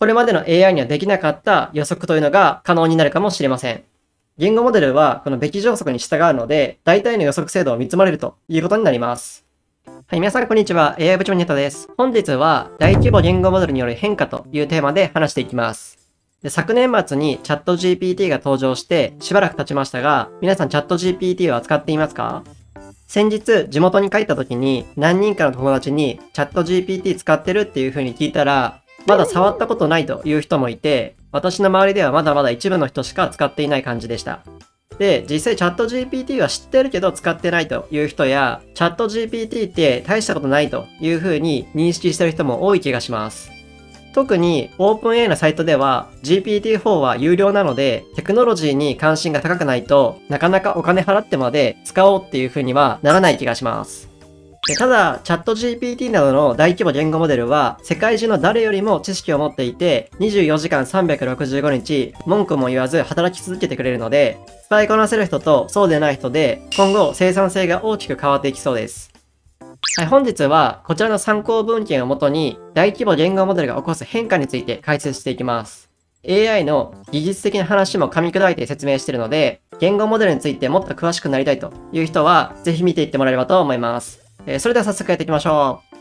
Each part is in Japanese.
これまでの AI にはできなかった予測というのが可能になるかもしれません。言語モデルはこのべき上則に従うので、大体の予測精度を見積まれるということになります。はい、皆さんこんにちは。AI 部長ネタです。本日は大規模言語モデルによる変化というテーマで話していきます。で昨年末に ChatGPT が登場してしばらく経ちましたが、皆さん ChatGPT を扱っていますか先日地元に帰った時に何人かの友達に ChatGPT 使ってるっていう風に聞いたら、まだ触ったことないという人もいて、私の周りではまだまだ一部の人しか使っていない感じでした。で、実際チャット GPT は知ってるけど使ってないという人や、チャット GPT って大したことないというふうに認識してる人も多い気がします。特に OpenA のサイトでは GPT-4 は有料なのでテクノロジーに関心が高くないとなかなかお金払ってまで使おうっていうふうにはならない気がします。ただ、チャット GPT などの大規模言語モデルは、世界中の誰よりも知識を持っていて、24時間365日、文句も言わず働き続けてくれるので、使いこなせる人とそうでない人で、今後生産性が大きく変わっていきそうです。はい、本日はこちらの参考文献をもとに大規模言語モデルが起こす変化について解説していきます。AI の技術的な話も噛み砕いて説明しているので、言語モデルについてもっと詳しくなりたいという人は、ぜひ見ていってもらえればと思います。えー、それでは早速やっていきましょう。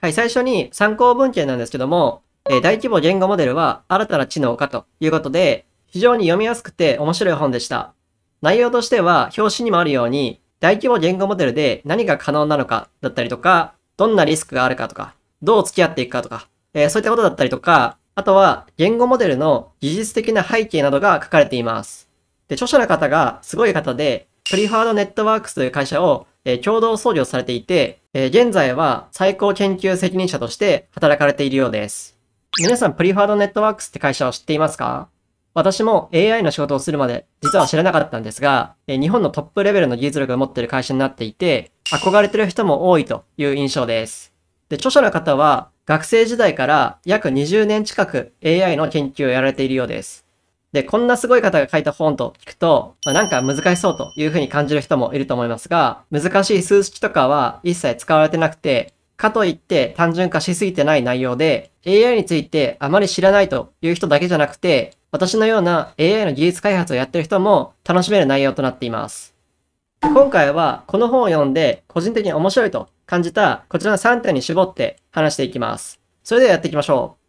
はい、最初に参考文献なんですけども、えー、大規模言語モデルは新たな知能かということで、非常に読みやすくて面白い本でした。内容としては、表紙にもあるように、大規模言語モデルで何が可能なのかだったりとか、どんなリスクがあるかとか、どう付き合っていくかとか、えー、そういったことだったりとか、あとは言語モデルの技術的な背景などが書かれています。で、著者の方がすごい方で、プリファードネットワークスという会社を、えー、共同創業されていて、えー、現在は最高研究責任者として働かれているようです。皆さん、プリファードネットワークスって会社を知っていますか私も AI の仕事をするまで実は知らなかったんですが、え日本のトップレベルの技術力を持っている会社になっていて、憧れてる人も多いという印象です。で、著者の方は学生時代から約20年近く AI の研究をやられているようです。で、こんなすごい方が書いた本と聞くと、まあ、なんか難しそうというふうに感じる人もいると思いますが、難しい数式とかは一切使われてなくて、かといって単純化しすぎてない内容で、AI についてあまり知らないという人だけじゃなくて、私のような AI の技術開発をやってる人も楽しめる内容となっています。今回はこの本を読んで個人的に面白いと感じたこちらの3点に絞って話していきます。それではやっていきましょう。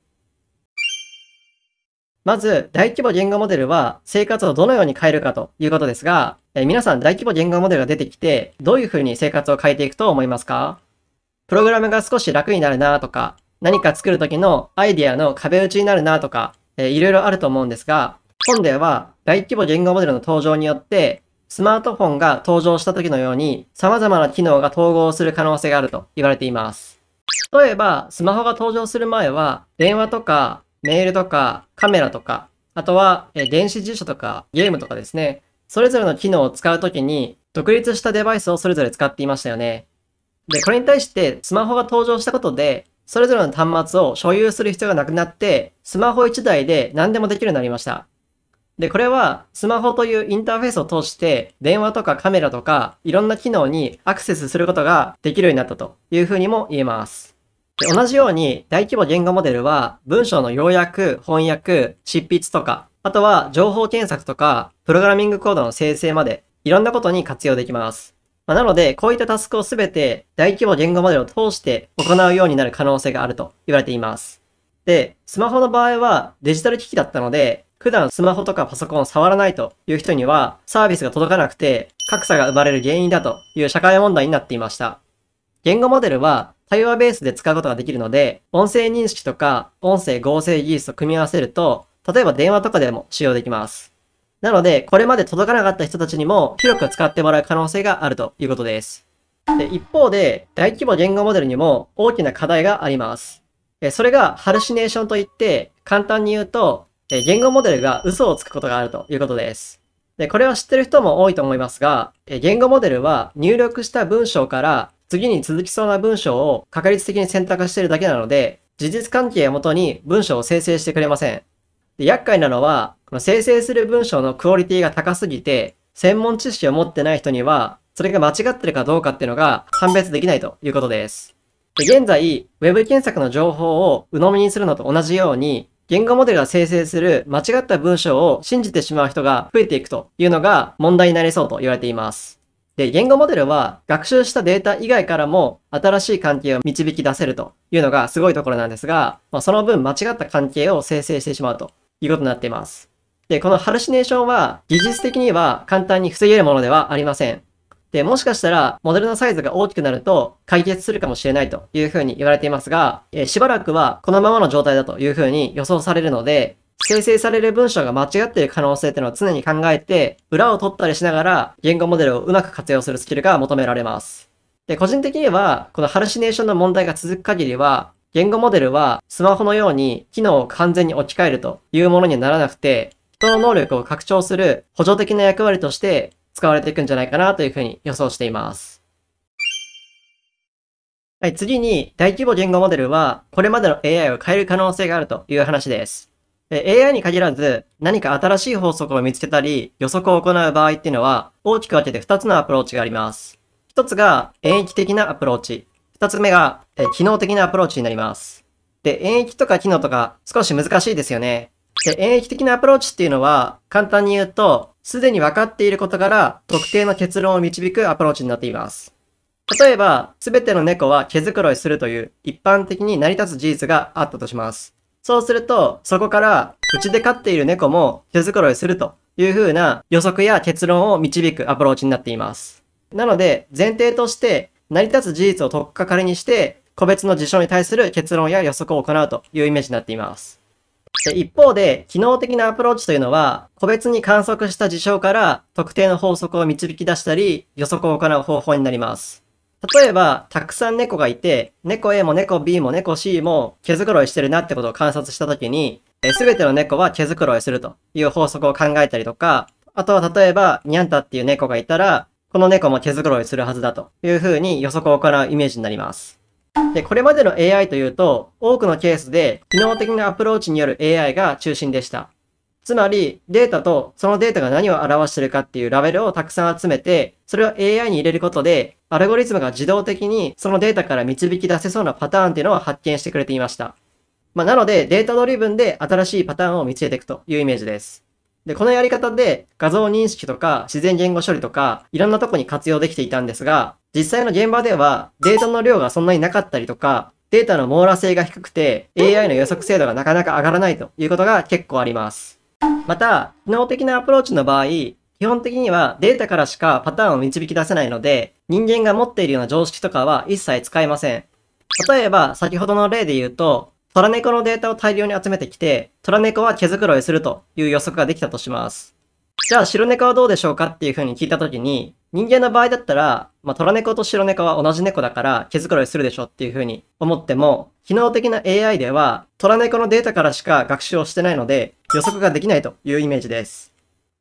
まず、大規模言語モデルは生活をどのように変えるかということですが、え皆さん大規模言語モデルが出てきて、どういうふうに生活を変えていくと思いますかプログラムが少し楽になるなとか、何か作る時のアイディアの壁打ちになるなとか、えー、いろいろあると思うんですが、本では大規模言語モデルの登場によって、スマートフォンが登場した時のように様々な機能が統合する可能性があると言われています。例えば、スマホが登場する前は、電話とかメールとかカメラとか、あとは電子辞書とかゲームとかですね、それぞれの機能を使うときに独立したデバイスをそれぞれ使っていましたよね。で、これに対してスマホが登場したことで、それぞれの端末を所有する必要がなくなって、スマホ1台で何でもできるようになりました。で、これはスマホというインターフェースを通して電話とかカメラとかいろんな機能にアクセスすることができるようになったというふうにも言えます。同じように大規模言語モデルは文章の要約、翻訳、執筆とか、あとは情報検索とか、プログラミングコードの生成まで、いろんなことに活用できます。まあ、なので、こういったタスクをすべて大規模言語モデルを通して行うようになる可能性があると言われています。で、スマホの場合はデジタル機器だったので、普段スマホとかパソコンを触らないという人にはサービスが届かなくて格差が生まれる原因だという社会問題になっていました。言語モデルは対話ベースで使うことができるので、音声認識とか音声合成技術と組み合わせると、例えば電話とかでも使用できます。なので、これまで届かなかった人たちにも広く使ってもらう可能性があるということです。で一方で、大規模言語モデルにも大きな課題があります。それがハルシネーションといって、簡単に言うと、言語モデルが嘘をつくことがあるということです。で、これは知ってる人も多いと思いますが、言語モデルは入力した文章から次に続きそうな文章を確率的に選択しているだけなので、事実関係をもとに文章を生成してくれません。で厄介なのは、この生成する文章のクオリティが高すぎて、専門知識を持ってない人には、それが間違ってるかどうかっていうのが判別できないということです。で現在、Web 検索の情報を鵜呑みにするのと同じように、言語モデルが生成する間違った文章を信じてしまう人が増えていくというのが問題になりそうと言われています。で、言語モデルは学習したデータ以外からも新しい関係を導き出せるというのがすごいところなんですが、まあ、その分間違った関係を生成してしまうということになっています。で、このハルシネーションは技術的には簡単に防げるものではありません。で、もしかしたら、モデルのサイズが大きくなると解決するかもしれないというふうに言われていますが、えしばらくはこのままの状態だというふうに予想されるので、生成される文章が間違っている可能性っていうのを常に考えて、裏を取ったりしながら言語モデルをうまく活用するスキルが求められます。で、個人的には、このハルシネーションの問題が続く限りは、言語モデルはスマホのように機能を完全に置き換えるというものにならなくて、人の能力を拡張する補助的な役割として使われていくんじゃないかなというふうに予想しています。はい、次に大規模言語モデルはこれまでの AI を変える可能性があるという話です。AI に限らず何か新しい法則を見つけたり予測を行う場合っていうのは大きく分けて2つのアプローチがあります。1つが演疫的なアプローチ。2つ目が機能的なアプローチになります。で、演疫とか機能とか少し難しいですよね。で、演疫的なアプローチっていうのは簡単に言うとすでに分かっていることから特定の結論を導くアプローチになっています。例えば、すべての猫は毛づくろいするという一般的に成り立つ事実があったとします。そうすると、そこから、うちで飼っている猫も手作ろいするというふうな予測や結論を導くアプローチになっています。なので、前提として、成り立つ事実を取っかかりにして、個別の事象に対する結論や予測を行うというイメージになっています。で一方で、機能的なアプローチというのは、個別に観測した事象から特定の法則を導き出したり、予測を行う方法になります。例えば、たくさん猫がいて、猫 A も猫 B も猫 C も毛づくろいしてるなってことを観察したときに、すべての猫は毛づくろいするという法則を考えたりとか、あとは例えば、ニャンタっていう猫がいたら、この猫も毛づくろいするはずだというふうに予測を行うイメージになります。で、これまでの AI というと、多くのケースで、機能的なアプローチによる AI が中心でした。つまりデータとそのデータが何を表してるかっていうラベルをたくさん集めて、それを AI に入れることで、アルゴリズムが自動的にそのデータから導き出せそうなパターンっていうのを発見してくれていました。まあ、なのでデータドリブンで新しいパターンを見つけていくというイメージです。で、このやり方で画像認識とか自然言語処理とかいろんなとこに活用できていたんですが、実際の現場ではデータの量がそんなになかったりとか、データの網羅性が低くて AI の予測精度がなかなか上がらないということが結構あります。また、機能的なアプローチの場合、基本的にはデータからしかパターンを導き出せないので、人間が持っているような常識とかは一切使えません。例えば、先ほどの例で言うと、トラのデータを大量に集めてきて、トラは毛づくろいするという予測ができたとします。じゃあ、白猫はどうでしょうかっていうふうに聞いたときに、人間の場合だったら、まあ、虎猫と白猫は同じ猫だから毛づくろいするでしょっていうふうに思っても、機能的な AI では、虎猫のデータからしか学習をしてないので、予測ができないというイメージです。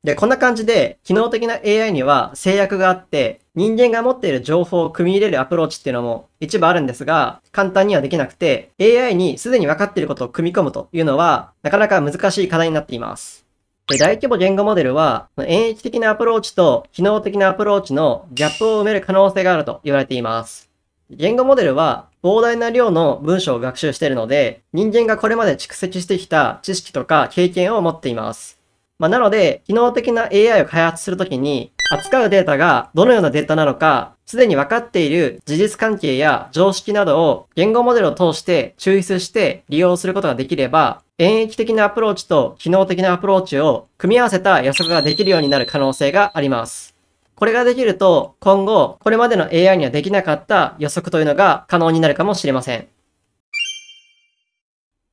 で、こんな感じで、機能的な AI には制約があって、人間が持っている情報を組み入れるアプローチっていうのも一部あるんですが、簡単にはできなくて、AI にすでに分かっていることを組み込むというのは、なかなか難しい課題になっています。で大規模言語モデルは、演出的なアプローチと機能的なアプローチのギャップを埋める可能性があると言われています。言語モデルは膨大な量の文章を学習しているので、人間がこれまで蓄積してきた知識とか経験を持っています。まあ、なので、機能的な AI を開発するときに、扱うデータがどのようなデータなのか、すでに分かっている事実関係や常識などを言語モデルを通して抽出して利用することができれば、演疫的なアプローチと機能的なアプローチを組み合わせた予測ができるようになる可能性があります。これができると今後これまでの AI にはできなかった予測というのが可能になるかもしれません。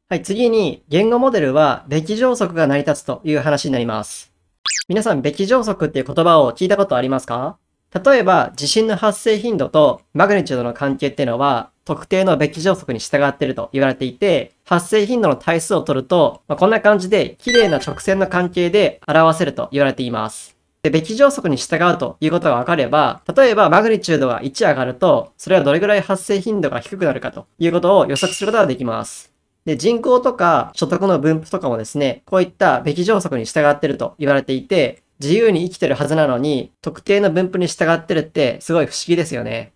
はい、次に言語モデルはべき上則が成り立つという話になります。皆さんべき上則っていう言葉を聞いたことありますか例えば地震の発生頻度とマグニチュードの関係っていうのは特定のべき条則に従っていると言われていて、発生頻度の対数を取ると、まあ、こんな感じで綺麗な直線の関係で表せると言われています。で、べき条則に従うということがわかれば、例えばマグニチュードが1上がると、それはどれぐらい発生頻度が低くなるかということを予測することができます。で、人口とか所得の分布とかもですね、こういったべき条則に従ってると言われていて、自由に生きてるはずなのに、特定の分布に従ってるってすごい不思議ですよね。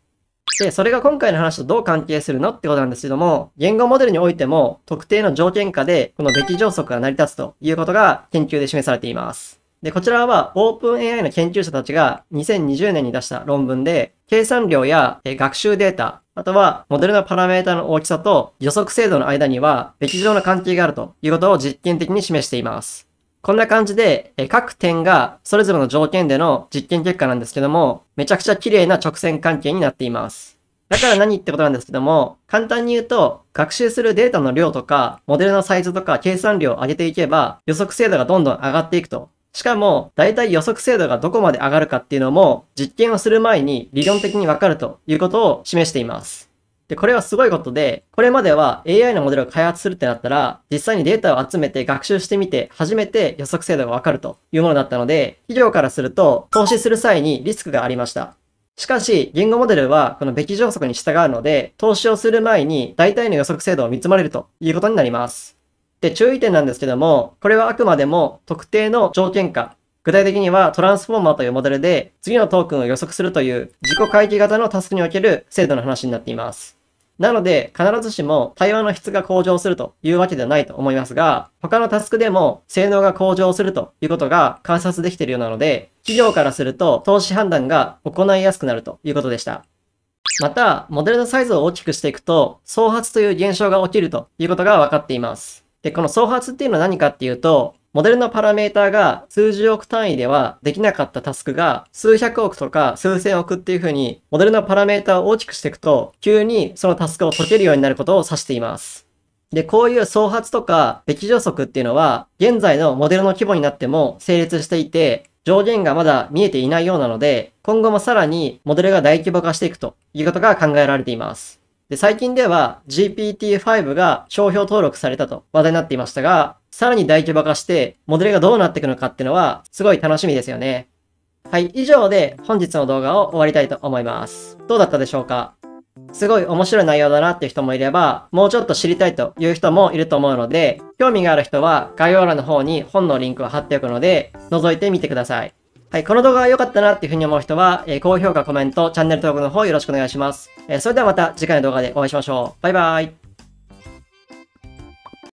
で、それが今回の話とどう関係するのってことなんですけども、言語モデルにおいても特定の条件下でこのべき上則が成り立つということが研究で示されています。で、こちらは OpenAI の研究者たちが2020年に出した論文で、計算量や学習データ、あとはモデルのパラメータの大きさと予測精度の間にはべき上の関係があるということを実験的に示しています。こんな感じで、え各点がそれぞれの条件での実験結果なんですけども、めちゃくちゃ綺麗な直線関係になっています。だから何ってことなんですけども、簡単に言うと、学習するデータの量とか、モデルのサイズとか計算量を上げていけば、予測精度がどんどん上がっていくと。しかも、大体予測精度がどこまで上がるかっていうのも、実験をする前に理論的にわかるということを示しています。で、これはすごいことで、これまでは AI のモデルを開発するってなったら、実際にデータを集めて学習してみて、初めて予測精度がわかるというものだったので、企業からすると、投資する際にリスクがありました。しかし、言語モデルはこのべき条則に従うので、投資をする前に大体の予測精度を見積もれるということになります。で、注意点なんですけども、これはあくまでも特定の条件下、具体的にはトランスフォーマーというモデルで次のトークンを予測するという自己回帰型のタスクにおける精度の話になっています。なので、必ずしも対話の質が向上するというわけではないと思いますが、他のタスクでも性能が向上するということが観察できているようなので、企業からすると投資判断が行いやすくなるということでした。また、モデルのサイズを大きくしていくと、創発という現象が起きるということが分かっています。で、この創発っていうのは何かっていうと、モデルのパラメータが数十億単位ではできなかったタスクが数百億とか数千億っていう風にモデルのパラメータを大きくしていくと急にそのタスクを解けるようになることを指しています。で、こういう創発とかべき上則っていうのは現在のモデルの規模になっても成立していて上限がまだ見えていないようなので今後もさらにモデルが大規模化していくということが考えられています。で最近では GPT-5 が商標登録されたと話題になっていましたが、さらに大規模化して、モデルがどうなっていくのかっていうのは、すごい楽しみですよね。はい、以上で本日の動画を終わりたいと思います。どうだったでしょうかすごい面白い内容だなっていう人もいれば、もうちょっと知りたいという人もいると思うので、興味がある人は概要欄の方に本のリンクを貼っておくので、覗いてみてください。はい、この動画が良かったなっていうふうに思う人は、え高評価、コメント、チャンネル登録の方よろしくお願いします。えそれではまた次回の動画でお会いしましょう。バイバイ。